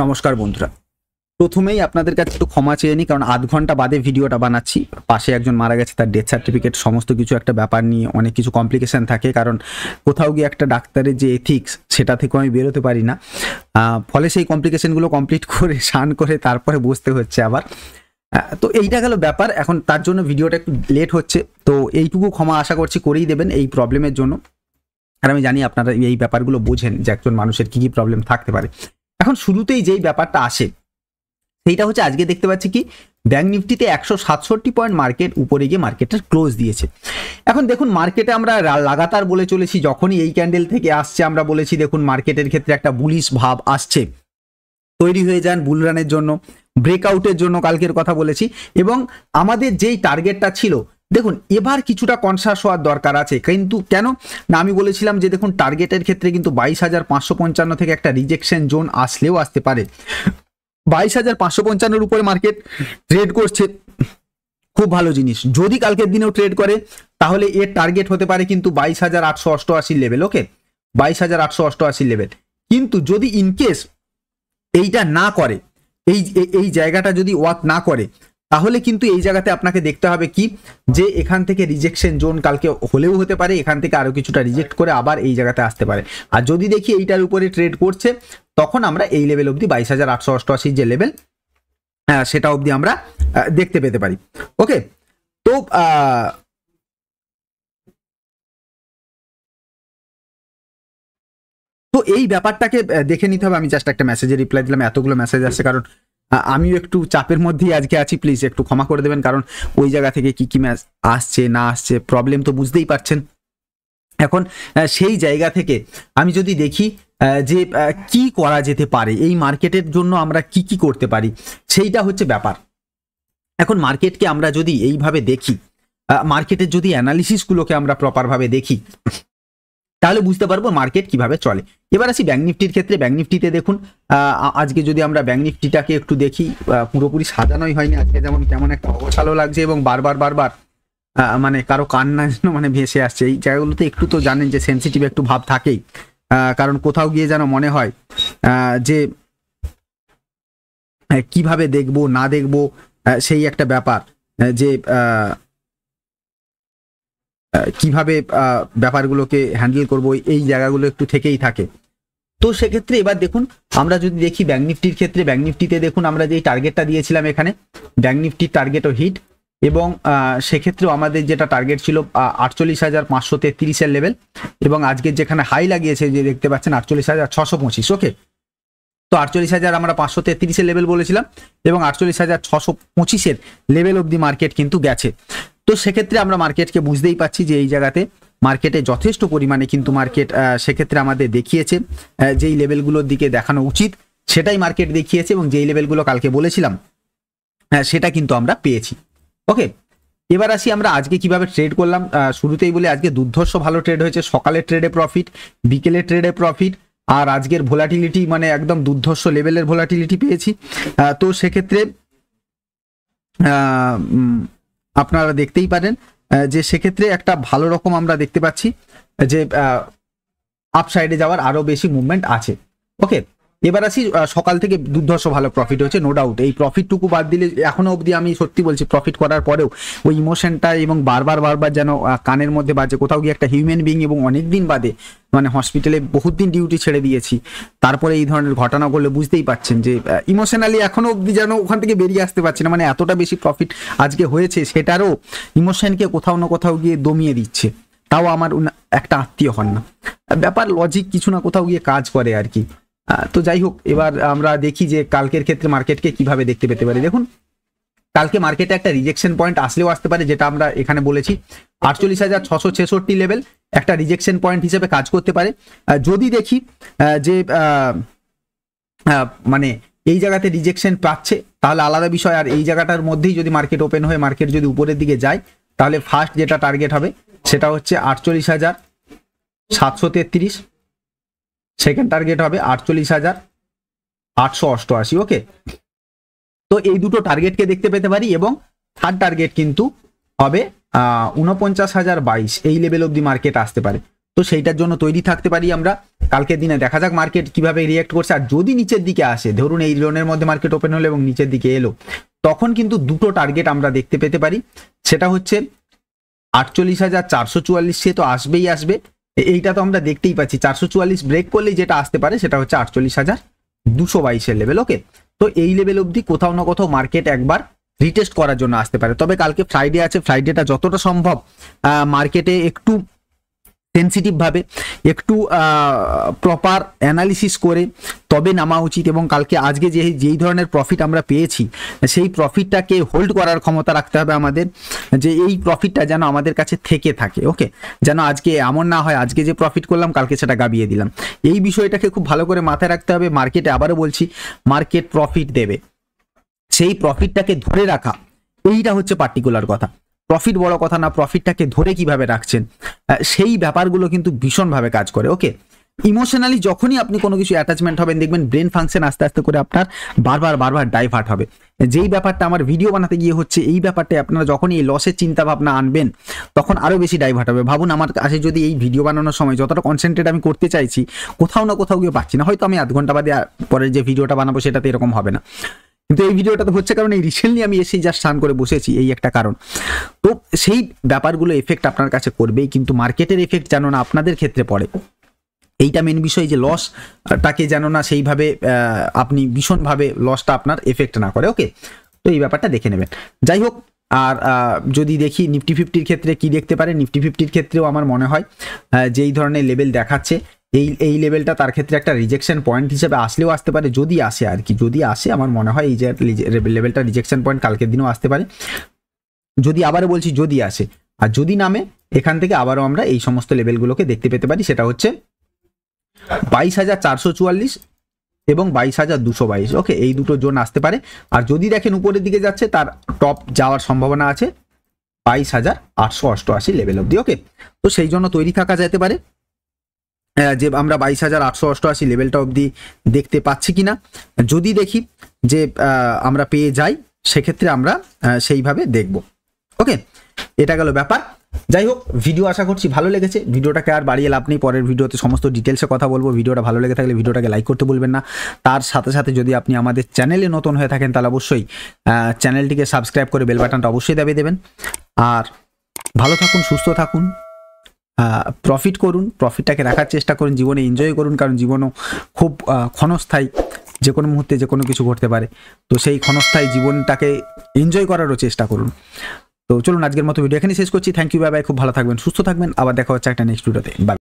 নমস্কার বন্ধুরা প্রথমেই আপনাদের কাছে একটু ক্ষমা চেয়ে নিই কারণ আধ ঘন্টা বাদে ভিডিওটা বানাচ্ছি পাশে একজন মারা গেছে তার ডেথ সার্টিফিকেট সমস্ত কিছু একটা ব্যাপার নিয়ে অনেক কিছু কমপ্লিকেশান থাকে কারণ কোথাও গিয়ে একটা ডাক্তারের যে এথিক্স সেটা থেকেও আমি বেরোতে পারি না ফলে সেই কমপ্লিকেশানগুলো কমপ্লিট করে সান করে তারপরে বসতে হচ্ছে আবার তো এইটা গেল ব্যাপার এখন তার জন্য ভিডিওটা একটু লেট হচ্ছে তো এইটুকু ক্ষমা আশা করছি করেই দেবেন এই প্রবলেমের জন্য আর আমি জানি আপনারা এই ব্যাপারগুলো বোঝেন যে একজন মানুষের কী কী প্রবলেম থাকতে পারে এখন শুরুতেই যেই ব্যাপারটা আসে সেইটা হচ্ছে আজকে দেখতে পাচ্ছি কি ব্যাঙ্ক নিফটিতে একশো সাতষট্টি পয়েন্ট মার্কেট উপরে গিয়ে মার্কেটটা ক্লোজ দিয়েছে এখন দেখুন মার্কেটে আমরা লাগাতার বলে চলেছি যখনই এই ক্যান্ডেল থেকে আসছে আমরা বলেছি দেখুন মার্কেটের ক্ষেত্রে একটা বুলিশ ভাব আসছে তৈরি হয়ে যান বুলরানের জন্য ব্রেকআউটের জন্য কালকের কথা বলেছি এবং আমাদের যেই টার্গেটটা ছিল দেখুন এবার কিছুটা কনসাস হওয়ার দরকার আছে কিন্তু কেন না আমি বলেছিলাম যে দেখুন টার্গেটের ক্ষেত্রে কিন্তু বাইশ হাজার পাঁচশো পঞ্চান্ন থেকে একটা রিজেকশন জোন আসলেও আসতে পারে বাইশ হাজার পাঁচশো পঞ্চান্নর উপরে মার্কেট ট্রেড করছে খুব ভালো জিনিস যদি কালকের দিনেও ট্রেড করে তাহলে এর টার্গেট হতে পারে কিন্তু বাইশ হাজার আটশো অষ্টআশি লেভেল ওকে বাইশ হাজার আটশো অষ্টআশি লেভেল কিন্তু যদি ইনকেস এইটা না করে এই এই জায়গাটা যদি ওয়াক না করে তাহলে কিন্তু এই জায়গাতে আপনাকে দেখতে হবে কি যে এখান থেকে রিজেকশন জোন কালকে হলেও হতে পারে এখান থেকে আরও কিছুটা রিজেক্ট করে আবার এই জায়গাতে আসতে পারে আর যদি দেখি এইটার উপরে ট্রেড করছে তখন আমরা এই লেভেল অবধি বাইশ হাজার আটশো যে লেভেল সেটা অবধি আমরা দেখতে পেতে পারি ওকে তো তো এই ব্যাপারটাকে দেখে নিতে হবে আমি জাস্ট একটা মেসেজে রিপ্লাই দিলাম এতগুলো মেসেজ আসছে কারণ আমিও একটু চাপের মধ্যেই আজকে আছি প্লিজ একটু ক্ষমা করে দেবেন কারণ ওই জায়গা থেকে কি কি ম্যাচ আসছে না আসছে প্রবলেম তো বুঝতেই পারছেন এখন সেই জায়গা থেকে আমি যদি দেখি যে কি করা যেতে পারে এই মার্কেটের জন্য আমরা কি কি করতে পারি সেইটা হচ্ছে ব্যাপার এখন মার্কেটকে আমরা যদি এইভাবে দেখি মার্কেটের যদি অ্যানালিসিসগুলোকে আমরা প্রপারভাবে দেখি তাহলে বুঝতে পারবো মার্কেট কিভাবে চলে এবার আসি ব্যাঙ্ক নিফটির ক্ষেত্রে ব্যাঙ্ক নিফটিতে দেখুন আজকে যদি আমরা ব্যাঙ্ক নিফটিটাকে একটু দেখি পুরোপুরি সাজানোই হয়নি আজকে যেমন কেমন একটা অবসালো লাগছে এবং বারবার বারবার মানে কারো কান্না যেন মানে ভেসে আসছে এই জায়গাগুলোতে একটু তো জানেন যে সেন্সিটিভ একটু ভাব থাকেই কারণ কোথাও গিয়ে যেন মনে হয় যে কিভাবে দেখব না দেখব সেই একটা ব্যাপার যে কিভাবে ব্যাপারগুলোকে হ্যান্ডেল করব এই জায়গাগুলো একটু থেকেই থাকে তো সেক্ষেত্রে এবার দেখুন আমরা যদি দেখি ব্যাঙ্ক নিফটির ক্ষেত্রে ব্যাঙ্ক নিফটিতে দেখুন আমরা যে টার্গেটটা দিয়েছিলাম এখানে ব্যাঙ্ক নিফটির টার্গেটও হিট এবং সেক্ষেত্রেও আমাদের যেটা টার্গেট ছিল আটচল্লিশ হাজার পাঁচশো তেত্রিশের লেভেল এবং আজকের যেখানে হাই লাগিয়েছে যে দেখতে পাচ্ছেন আটচল্লিশ হাজার ছশো পঁচিশ ওকে তো আটচল্লিশ হাজার আমরা পাঁচশো তেত্রিশের লেভেল বলেছিলাম এবং আটচল্লিশ হাজার ছশো পঁচিশের লেভেল অবধি মার্কেট কিন্তু গেছে তো সেক্ষেত্রে আমরা মার্কেটকে বুঝতেই পাচ্ছি যে এই জায়গাতে মার্কেটে যথেষ্ট পরিমাণে কিন্তু মার্কেট সেক্ষেত্রে আমাদের দেখিয়েছে যেই লেভেলগুলোর দিকে দেখানো উচিত সেটাই মার্কেট দেখিয়েছে এবং যেই লেভেলগুলো কালকে বলেছিলাম সেটা কিন্তু আমরা পেয়েছি ওকে এবার আসি আমরা আজকে কিভাবে ট্রেড করলাম শুরুতেই বলে আজকে দুর্ধর্ষ ভালো ট্রেড হয়েছে সকালের ট্রেডে প্রফিট বিকেলের ট্রেডে প্রফিট আর আজকের ভোলাটিলিটি মানে একদম দুর্ধর্ষ লেভেলের ভোলাটিলিটি পেয়েছি তো সেক্ষেত্রে আপনারা দেখতেই পারেন যে সেক্ষেত্রে একটা ভালো রকম আমরা দেখতে পাচ্ছি যে আপসাইডে যাওয়ার আরও বেশি মুভমেন্ট আছে ওকে এবার আসি সকাল থেকে দুর্ধর্ষ ভালো প্রফিট হয়েছে নো ডাউট এই প্রফিটটুকু বাদ দিলে এখনো অবধি আমি সত্যি বলছি প্রফিট করার পরেও ওই ইমোশনটা এবং বারবার বারবার যেন কানের মধ্যে বাজে কোথাও গিয়ে একটা হিউম্যান বিং এবং অনেক দিন বাদে মানে হসপিটালে বহুত দিন ডিউটি ছেড়ে দিয়েছি তারপরে এই ধরনের ঘটনা করলে বুঝতেই পাচ্ছেন যে ইমোশনালি এখনো অবধি যেন ওখান থেকে বেরিয়ে আসতে পারছি না মানে এতটা বেশি প্রফিট আজকে হয়েছে সেটারও ইমোশনকে কোথাও না কোথাও গিয়ে দমিয়ে দিচ্ছে তাও আমার একটা আত্মীয় হন না ব্যাপার লজিক কিছু না কোথাও গিয়ে কাজ করে আর কি তো যাই হোক এবার আমরা দেখি যে কালকের ক্ষেত্রে মার্কেটকে কিভাবে দেখতে পেতে পারি দেখুন কালকে মার্কেটে একটা রিজেকশন পয়েন্ট আসলেও আসতে পারে যেটা আমরা এখানে বলেছি আটচল্লিশ হাজার ছশো ছেষট্টি লেভেল একটা রিজেকশন পয়েন্ট হিসেবে কাজ করতে পারে যদি দেখি যে মানে এই জায়গাতে রিজেকশন পাচ্ছে তাহলে আলাদা বিষয় আর এই জায়গাটার মধ্যেই যদি মার্কেট ওপেন হয়ে মার্কেট যদি উপরের দিকে যায় তাহলে ফার্স্ট যেটা টার্গেট হবে সেটা হচ্ছে আটচল্লিশ হাজার সাতশো তেত্রিশ সেকেন্ড টার্গেট হবে আটচল্লিশ হাজার আটশো অষ্টআশি ওকে তো এই দুটো টার্গেটকে দেখতে পেতে পারি এবং থার্ড টার্গেট কিন্তু হবে উনপঞ্চাশ হাজার বাইশ এই লেভেল অব্দি মার্কেট আসতে পারে তো সেইটার জন্য তৈরি থাকতে পারি আমরা কালকের দিনে দেখা যাক মার্কেট কিভাবে রিয়েক্ট করছে আর যদি নিচের দিকে আসে ধরুন এই লোনের মধ্যে মার্কেট ওপেন হলো এবং নিচের দিকে এলো তখন কিন্তু দুটো টার্গেট আমরা দেখতে পেতে পারি সেটা হচ্ছে আটচল্লিশ হাজার চারশো চুয়াল্লিশ সে তো আসবেই আসবে এইটা তো আমরা দেখতেই পাচ্ছি চারশো চুয়াল্লিশ ব্রেক করলেই যেটা আসতে পারে সেটা হচ্ছে আটচল্লিশ হাজার দুশো বাইশের লেভেল ওকে তো এই লেভেল অবধি কোথাও না কোথাও মার্কেট একবার রিটেস্ট করার জন্য আসতে পারে তবে কালকে ফ্রাইডে আছে ফ্রাইডেটা যতটা সম্ভব মার্কেটে একটু সেন্সিটিভভাবে একটু প্রপার অ্যানালিসিস করে তবে নামা উচিত এবং কালকে আজকে যে যেই ধরনের প্রফিট আমরা পেয়েছি সেই প্রফিটটাকে হোল্ড করার ক্ষমতা রাখতে হবে আমাদের যে এই প্রফিটটা যেন আমাদের কাছে থেকে থাকে ওকে যেন আজকে এমন না হয় আজকে যে প্রফিট করলাম কালকে সেটা গাবিয়ে দিলাম এই বিষয়টাকে খুব ভালো করে মাথায় রাখতে হবে মার্কেটে আবারও বলছি মার্কেট প্রফিট দেবে সেই প্রফিটটাকে ধরে রাখা এইটা হচ্ছে পার্টিকুলার কথা প্রফিট বড় কথা না প্রফিটটাকে ধরে কিভাবে রাখছেন সেই ব্যাপারগুলো কিন্তু ভীষণভাবে কাজ করে ওকে ইমোশনালি যখনই আপনি কোনো কিছু অ্যাটাচমেন্ট হবেন দেখবেন ব্রেন ফাংশন আস্তে আস্তে করে আপনার বারবার বারবার ডাইভার্ট হবে যেই ব্যাপারটা আমার ভিডিও বানাতে গিয়ে হচ্ছে এই ব্যাপারটা আপনারা যখনই এই লসের চিন্তাভাবনা আনবেন তখন আরও বেশি ডাইভার্ট হবে ভাবুন আমার কাছে যদি এই ভিডিও বানানোর সময় যতটা কনসেন্ট্রেট আমি করতে চাইছি কোথাও না কোথাও গিয়ে পাচ্ছি না হয়তো আমি আধ ঘন্টা বাদে পরের যে ভিডিওটা বানাবো সেটাতে এরকম হবে না কিন্তু এই ভিডিওটা তো হচ্ছে কারণ এই রিসেন্টলি আমি এসেই যা স্নান করে বসেছি এই একটা কারণ তো সেই ব্যাপারগুলো এফেক্ট আপনার কাছে করবেই কিন্তু মার্কেটের এফেক্ট যেন না আপনাদের ক্ষেত্রে পড়ে এইটা মেন বিষয় যে লসটাকে যেন না সেইভাবে আপনি ভীষণভাবে লসটা আপনার এফেক্ট না করে ওকে তো এই ব্যাপারটা দেখে নেবেন যাই হোক আর যদি দেখি নিফটি ফিফটির ক্ষেত্রে কি দেখতে পারে নিফটি ফিফটির ক্ষেত্রেও আমার মনে হয় যেই ধরনের লেভেল দেখাচ্ছে এই এই লেভেলটা তার ক্ষেত্রে একটা রিজেকশন পয়েন্ট হিসেবে আসলেও আসতে পারে যদি আসে আর কি যদি আসে আমার মনে হয় এই যে লেভেলটা রিজেকশন পয়েন্ট কালকের দিনও আসতে পারে যদি আবারও বলছি যদি আসে আর যদি নামে এখান থেকে আবারও আমরা এই সমস্ত লেভেলগুলোকে দেখতে পেতে পারি সেটা হচ্ছে বাইশ হাজার চারশো চুয়াল্লিশ এবং বাইশ হাজার দুশো বাইশ ওকে এই দুটো জোন আসতে পারে আর যদি দেখেন উপরের দিকে যাচ্ছে তার টপ যাওয়ার সম্ভাবনা আছে বাইশ হাজার আটশো অষ্টআশি লেভেল অব্দি ওকে তো সেই জন্য তৈরি থাকা যেতে পারে যে আমরা বাইশ হাজার আটশো অষ্টআশি লেভেলটা অবধি দেখতে পাচ্ছি কি না যদি দেখি যে আমরা পেয়ে যাই সেক্ষেত্রে আমরা সেইভাবে দেখব ওকে এটা গেল ব্যাপার যাই হোক ভিডিও আশা করছি ভালো লেগেছে ভিডিওটাকে আর বাড়িয়ে লাভ নেই পরের ভিডিওতে সমস্ত ডিটেলসে কথা বলবো ভিডিওটা ভালো লেগে থাকলে ভিডিওটাকে লাইক করতে বলবেন না তার সাথে সাথে যদি আপনি আমাদের চ্যানেলে নতুন হয়ে থাকেন তাহলে অবশ্যই চ্যানেলটিকে সাবস্ক্রাইব করে বেল অবশ্যই দাবিয়ে দেবেন আর ভালো থাকুন সুস্থ থাকুন প্রফিট করুন প্রফিটটাকে রাখার চেষ্টা করুন জীবনে এনজয় করুন কারণ জীবনও খুব ক্ষণস্থায়ী যে কোনো মুহূর্তে যে কোনো কিছু ঘটতে পারে তো সেই ক্ষণস্থায়ী জীবনটাকে এনজয় করারও চেষ্টা করুন তো চলুন আজকের মতো ভিডিও এখানে শেষ করছি থ্যাংক ইউ বাই খুব ভালো থাকবেন সুস্থ থাকবেন আবার দেখা হচ্ছে একটা নেক্সট ভিডিওতে বাই